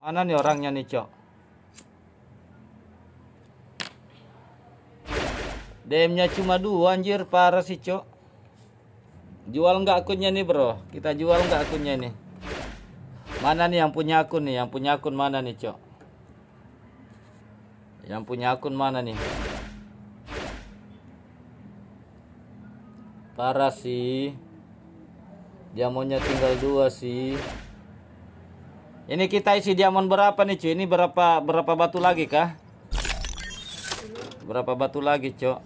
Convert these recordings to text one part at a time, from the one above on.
Mana nih ya orangnya nih, Cok? DM-nya cuma dua anjir, parah sih, Cok. Jual nggak akunnya nih, Bro? Kita jual nggak akunnya nih? Mana nih yang punya akun nih? Yang punya akun mana nih, Cok? Yang punya akun mana nih? Parah sih. Dia maunya tinggal dua sih. Ini kita isi diamond berapa nih, cuy? Ini berapa berapa batu lagi kah? Berapa batu lagi, Cok?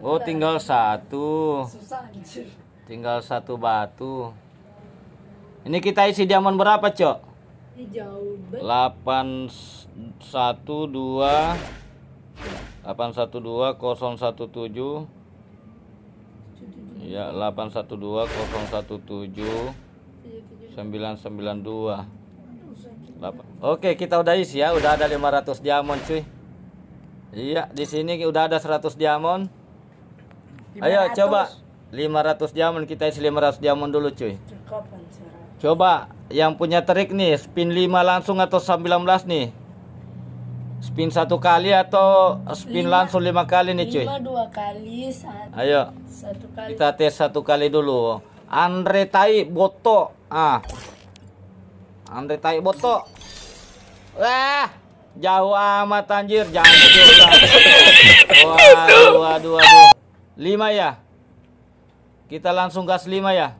Oh, tinggal satu. Tinggal satu batu. Ini kita isi diamond berapa, Cok? Delapan satu dua delapan satu dua satu tujuh ya delapan satu dua satu tujuh iya, 992 8. Oke kita udah isi ya udah ada 500 diamond cuy Iya di sini udah ada 100 diamond 500. Ayo coba 500 diamond kita isi 500 diamond dulu cuy Coba yang punya trik nih spin 5 langsung atau 19 nih Spin satu kali atau spin 5, langsung lima kali nih cuy 5 dua kali satu, Ayo satu kali. kita tes satu kali dulu Andre Tai Boto ah Andre Tai Boto wah eh, jauh amat anjir jangan waduh waduh waduh lima ya kita langsung gas lima ya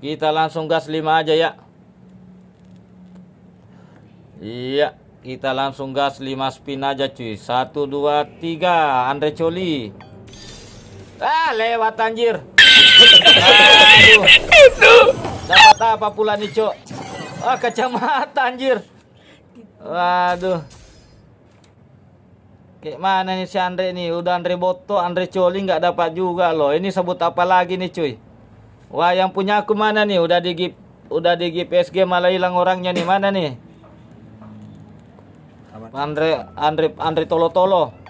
kita langsung gas lima aja ya iya kita langsung gas lima spin aja cuy satu dua tiga Andre Choli Ah, lewat anjir. Aduh. Dapat apa pula nih, Cok? Ah, kacamata anjir. Waduh. Kayak mana nih si Andre nih? Udah Andre Boto, Andre Coli nggak dapat juga loh. Ini sebut apa lagi nih, cuy? Wah, yang punya aku mana nih? Udah di gip, udah di gip PSG malah hilang orangnya nih. Mana nih? Andre Andre Andre Tolo Tolo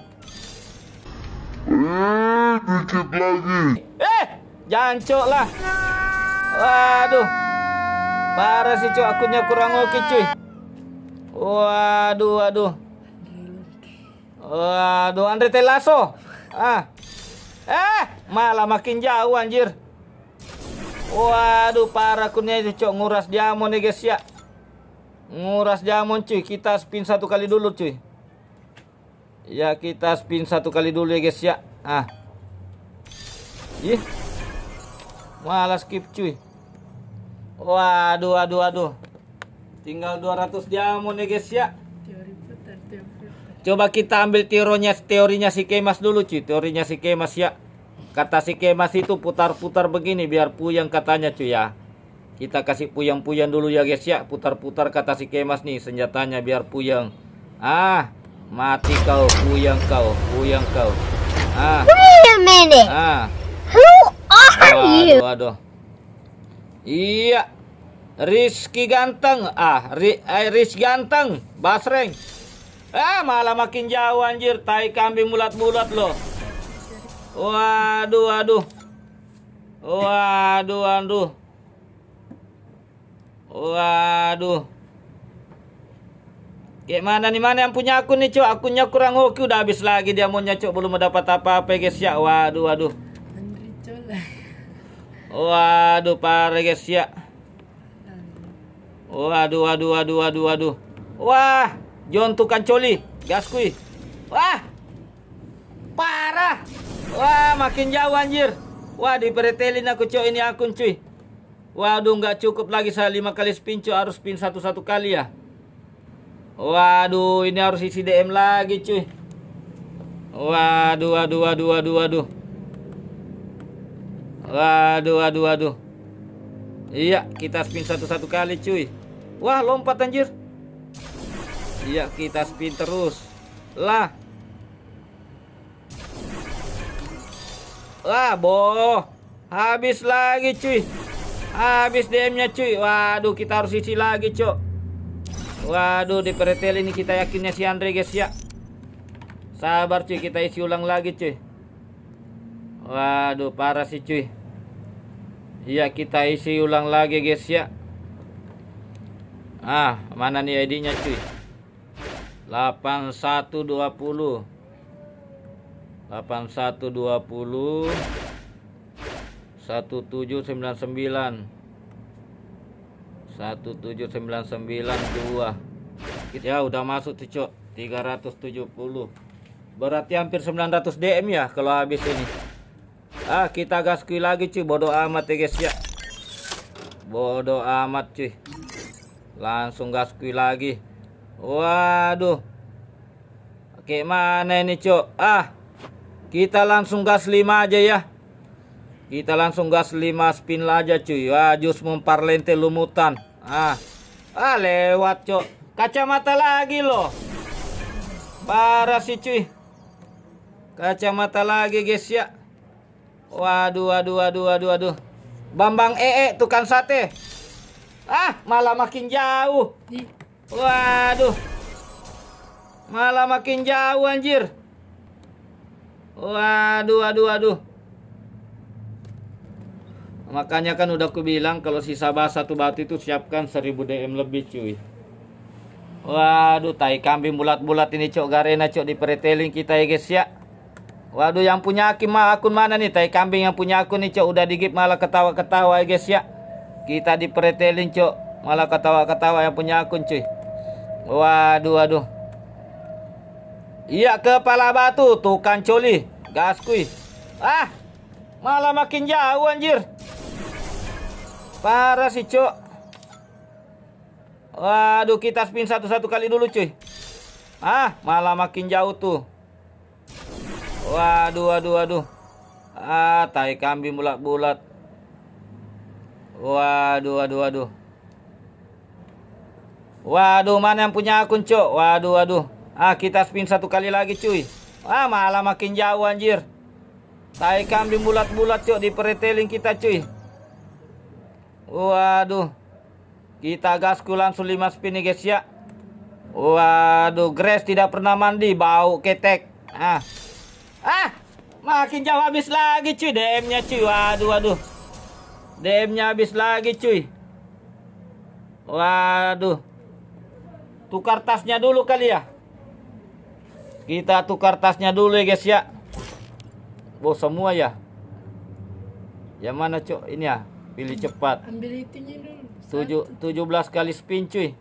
dikit lagi. Eh, jancok lah. Waduh. Parah sih cok, akunnya kurang oke cuy. Waduh, waduh. Waduh, Andre Telaso. Ah. Eh, malah makin jauh anjir. Waduh, parah akunnya itu cok nguras diamond nih guys ya. Nguras diamond cuy, kita spin satu kali dulu cuy. Ya kita spin satu kali dulu ya guys ya. Ah. Ih. Malah skip cuy. Waduh, waduh, waduh. Tinggal 200 diamond ya guys ya. Coba kita ambil teorinya teorinya si Kemas dulu cuy, teorinya si Kemas ya. Kata si Kemas itu putar-putar begini biar puyang katanya cuy ya. Kita kasih puyang puyang dulu ya guys ya, putar-putar kata si Kemas nih senjatanya biar puyang. Ah, mati kau, puyang kau, puyang kau. Ah. Wait Ah. Who are you? Aduh, aduh. Iya. Rizky ganteng. Ah, ri, eh, Rizky ganteng. Basreng. Ah, malah makin jauh anjir. Tai kambing mulat-mulat loh. Waduh, waduh. Waduh, waduh. Waduh. mana nih mana yang punya akun nih cok Akunnya kurang hoki udah habis lagi dia mau nyocok belum mendapat apa-apa guys ya Waduh waduh Waduh, parah guys ya. Waduh, waduh, waduh, waduh, waduh. Wah, tukang coli, gas kui. Wah, parah. Wah, makin jauh anjir. Wah, diperetelin aku cuy ini akun cuy. Waduh, nggak cukup lagi saya lima kali spin cuy, harus spin satu-satu kali ya. Waduh, ini harus isi DM lagi cuy. Waduh, waduh, waduh, waduh, waduh. Waduh, waduh, waduh. Iya, kita spin satu-satu kali, cuy. Wah, lompat anjir. Iya, kita spin terus. Lah. Wah, boh. Habis lagi, cuy. Habis DM-nya, cuy. Waduh, kita harus isi lagi, cuy. Waduh, di peretel ini kita yakinnya si Andre, guys, ya. Sabar, cuy. Kita isi ulang lagi, cuy. Waduh, parah sih, cuy. Iya kita isi ulang lagi guys ya Ah mana nih ID nya cuy 8120 8120 1799 1799 2 ya udah masuk tuh cok 370 berarti hampir 900 DM ya kalau habis ini Ah, kita gaskui lagi cuy, bodoh amat ya guys ya. Bodoh amat cuy. Langsung gaskui lagi. Waduh. Oke, mana ini cuy? Ah. Kita langsung gas 5 aja ya. Kita langsung gas 5 spin aja cuy. Wah, jus memparlente lumutan. Ah. Ah, lewat cuy. Kacamata lagi loh. Parah sih cuy. Kacamata lagi guys ya. Waduh, waduh, waduh, waduh, waduh. Bambang EE tukang sate. Ah, malah makin jauh. Waduh. Malah makin jauh anjir. Waduh, waduh, waduh. Makanya kan udah aku bilang kalau sisa bah satu batu itu siapkan 1000 DM lebih cuy. Waduh, tai kambing bulat-bulat ini cok garena cok pereteling kita ya guys ya. Waduh yang punya Hakim mah akun mana nih? Tai kambing yang punya akun nih, Cok. Udah digip malah ketawa-ketawa ya, guys ya. Kita dipretelin, Cok. Malah ketawa-ketawa yang punya akun, cuy. Waduh, waduh. Iya, kepala batu tukang coli. Gas kuy. Ah. Malah makin jauh anjir. Parah sih, Cok. Waduh, kita spin satu-satu kali dulu, cuy. Ah, malah makin jauh tuh. Waduh, waduh, waduh. Ah, tai kambing bulat-bulat. Waduh, waduh, waduh. Waduh, mana yang punya akun, Cuk? Waduh, waduh. Ah, kita spin satu kali lagi, cuy. Ah, malah makin jauh anjir. Tai kambing bulat-bulat, Cuk, di pereteling kita, cuy. Waduh. Kita gas langsung 5 spin nih, guys ya. Waduh, Grace tidak pernah mandi, bau ketek. Ah. Ah, makin jauh habis lagi cuy DM-nya cuy. Waduh, waduh. DM-nya habis lagi cuy. Waduh. Tukar tasnya dulu kali ya. Kita tukar tasnya dulu ya guys ya. Bos semua ya. Yang mana cuy? Ini ya. Pilih cepat. Ambil itunya dulu. Tujuh, tujuh belas kali spin cuy.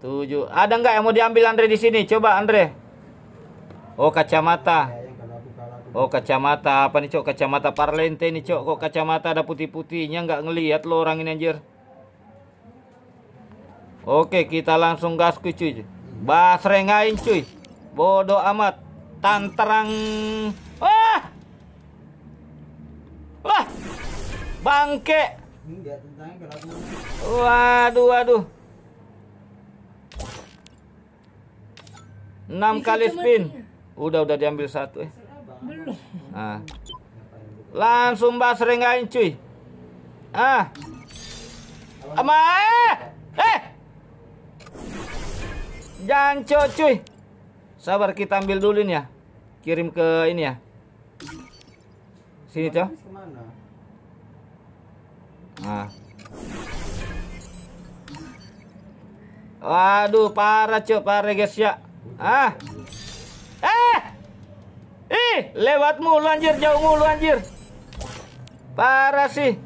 Tujuh. Ada nggak yang mau diambil Andre di sini? Coba Andre. Oh kacamata. Oh kacamata apa nih cok kacamata parlente nih cok kok kacamata ada putih-putihnya nggak ngelihat lo orang ini anjir. Oke kita langsung gas ke cuy. Basrengain cuy. Bodoh amat. Tanterang. Wah. Wah. Bangke. Waduh waduh. 6 kali spin. Udah udah diambil satu eh. Belum. Nah. Langsung bahas seringain cuy. Ah. Ama eh. Eh. Janco cuy. Sabar kita ambil dulu ini ya. Kirim ke ini ya. Sini cok Nah. Waduh, parah cuy, parah guys ya. Ah nih lewat mulu anjir jauh mulu anjir parah sih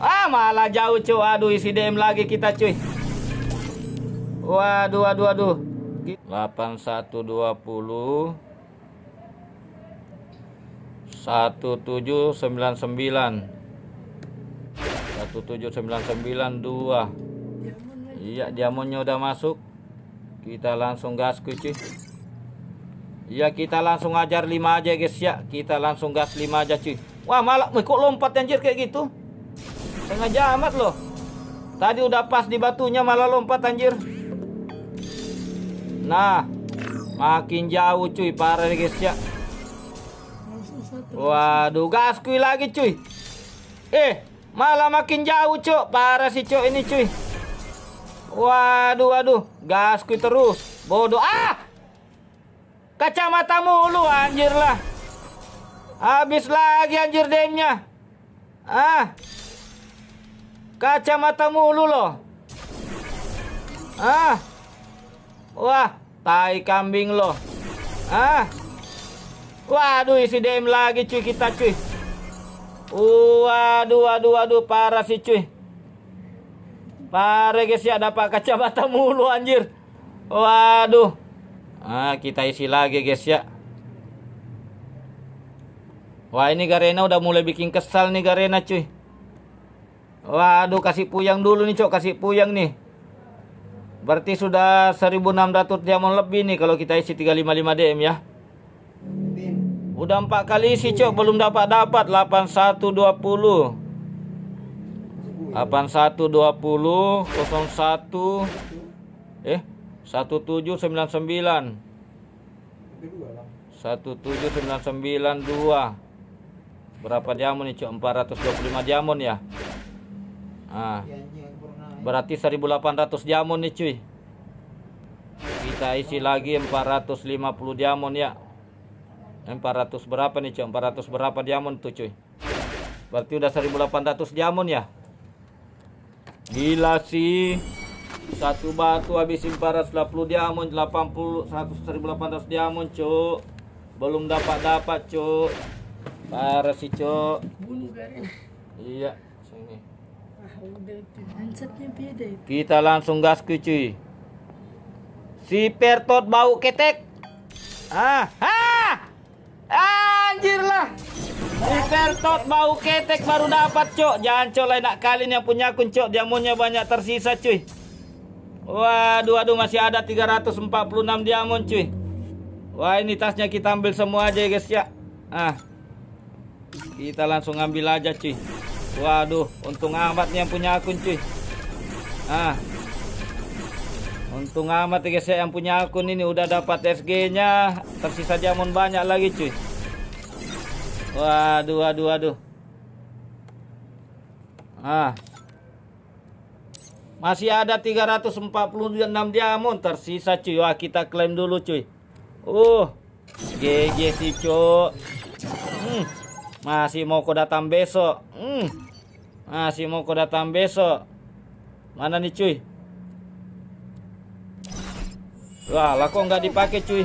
ah malah jauh cuy aduh isi DM lagi kita cuy waduh waduh waduh 8120 1799 1799 2 iya diamondnya udah masuk kita langsung gas kucing Ya kita langsung ajar 5 aja guys ya Kita langsung gas 5 aja cuy Wah malah kok lompat anjir kayak gitu sengaja amat loh Tadi udah pas di batunya malah lompat anjir Nah Makin jauh cuy parah nih guys ya Waduh gasku lagi cuy Eh malah makin jauh cuy Parah sih cuy ini cuy Waduh waduh gasku terus Bodoh ah Kacamatamu lu anjir lah. Habis lagi anjir demnya. Ah. Kacamatamu lu loh. Ah. Wah, tai kambing loh. Ah. Waduh isi dem lagi cuy kita cuy. waduh waduh waduh parah sih cuy. Parah guys ya dapat kacamata mulu anjir. Waduh ah kita isi lagi guys ya wah ini Garena udah mulai bikin kesal nih Garena cuy waduh kasih puyang dulu nih cok kasih puyang nih berarti sudah 1600 diamond lebih nih kalau kita isi 355 DM ya udah empat kali isi cok belum dapat dapat 8120 8120 01 eh 1799 17992 berapa jamun nih cok 425 jamun ya nah, berarti 1800 jamun nih cuy kita isi lagi 450 jamun ya 400 berapa nih cuy 400 berapa jamun tuh cuy berarti udah 1800 jamun ya gila sih satu batu habis 480 diamond, 80 1800 diamond, Cuk. Belum dapat-dapat, Cuk. Parah sih, Cuk. Iya, sini. Ah, Kita langsung gas ke cuy. Si Pertot bau ketek. Ah, ah. Anjir lah. Si Pertot bau ketek baru dapat, cok Jangan cok lain nak kali yang punya kuncok Cuk. Dia banyak tersisa, cuy. Waduh, aduh masih ada 346 diamond cuy. Wah ini tasnya kita ambil semua aja ya, guys ya. Ah, kita langsung ambil aja cuy. Waduh, untung amat nih yang punya akun cuy. Ah, untung amat ya guys ya yang punya akun ini udah dapat SG-nya. Tersisa diamond banyak lagi cuy. Waduh, waduh, waduh. Ah, masih ada 346 diamond tersisa cuy. Wah, kita klaim dulu cuy. Uh. GG sih cuy. Hmm. Masih mau kau datang besok. Hmm. Masih mau kau datang besok. Mana nih cuy? Wah, lah kok nggak dipakai cuy?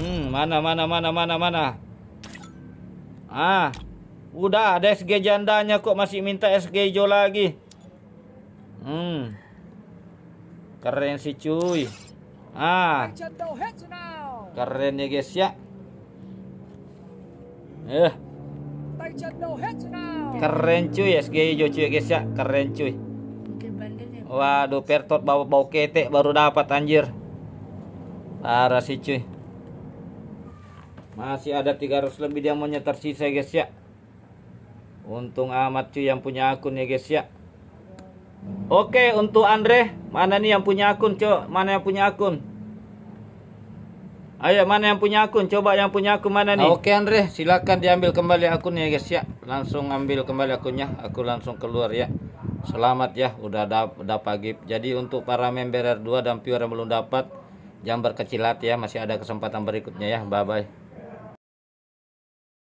Hmm, mana mana mana mana mana. Ah. Udah ada SG jandanya kok masih minta SG hijau lagi. Hmm. Keren sih cuy. Ah. Keren ya guys ya. Eh. Keren cuy SG hijau cuy ya, guys ya. Keren cuy. Waduh Pertot bawa bau ketek baru dapat anjir. Parah sih cuy. Masih ada 300 lebih diamannya tersisa guys ya. Untung amat cuy yang punya akun ya guys ya. Oke, untuk Andre, mana nih yang punya akun, Cok? Mana yang punya akun? Ayo, mana yang punya akun? Coba yang punya akun mana nih? Nah, oke, Andre, silahkan diambil kembali akunnya, guys ya. Langsung ambil kembali akunnya. Aku langsung keluar ya. Selamat ya, udah udah pagi. Jadi untuk para member R2 dan pure yang belum dapat, jangan berkecil hati ya, masih ada kesempatan berikutnya ya. Bye bye.